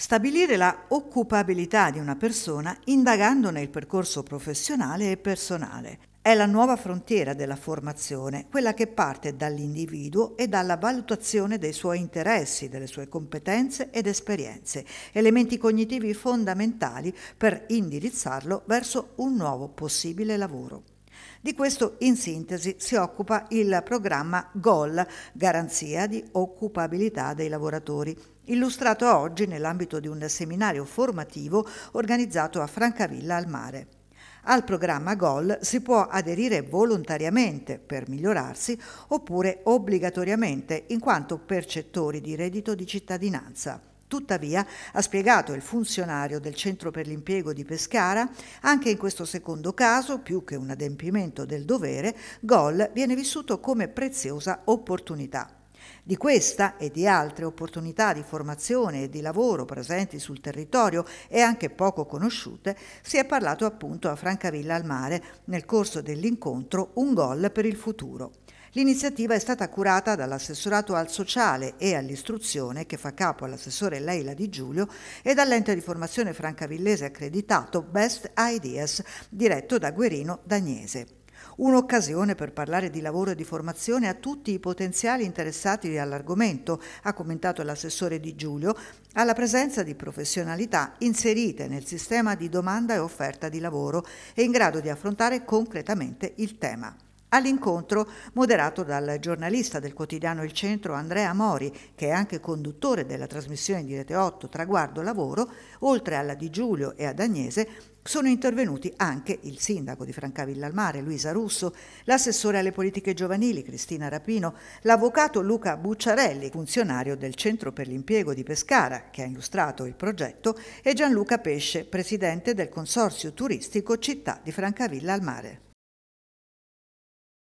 stabilire la occupabilità di una persona indagandone il percorso professionale e personale. È la nuova frontiera della formazione, quella che parte dall'individuo e dalla valutazione dei suoi interessi, delle sue competenze ed esperienze, elementi cognitivi fondamentali per indirizzarlo verso un nuovo possibile lavoro. Di questo in sintesi si occupa il programma GOL, Garanzia di Occupabilità dei Lavoratori, illustrato oggi nell'ambito di un seminario formativo organizzato a Francavilla al Mare. Al programma GOL si può aderire volontariamente per migliorarsi oppure obbligatoriamente in quanto percettori di reddito di cittadinanza. Tuttavia, ha spiegato il funzionario del Centro per l'impiego di Pescara, anche in questo secondo caso, più che un adempimento del dovere, Gol viene vissuto come preziosa opportunità. Di questa e di altre opportunità di formazione e di lavoro presenti sul territorio e anche poco conosciute si è parlato appunto a Francavilla al Mare nel corso dell'incontro Un gol per il futuro. L'iniziativa è stata curata dall'assessorato al sociale e all'istruzione che fa capo all'assessore Leila Di Giulio e dall'ente di formazione francavillese accreditato Best Ideas diretto da Guerino Dagnese. Un'occasione per parlare di lavoro e di formazione a tutti i potenziali interessati all'argomento, ha commentato l'assessore Di Giulio, alla presenza di professionalità inserite nel sistema di domanda e offerta di lavoro e in grado di affrontare concretamente il tema all'incontro moderato dal giornalista del quotidiano Il Centro Andrea Mori, che è anche conduttore della trasmissione di Rete 8 Traguardo Lavoro, oltre alla Di Giulio e ad Agnese, sono intervenuti anche il sindaco di Francavilla al Mare, Luisa Russo, l'assessore alle politiche giovanili, Cristina Rapino, l'avvocato Luca Bucciarelli, funzionario del Centro per l'Impiego di Pescara, che ha illustrato il progetto, e Gianluca Pesce, presidente del Consorzio Turistico Città di Francavilla al Mare.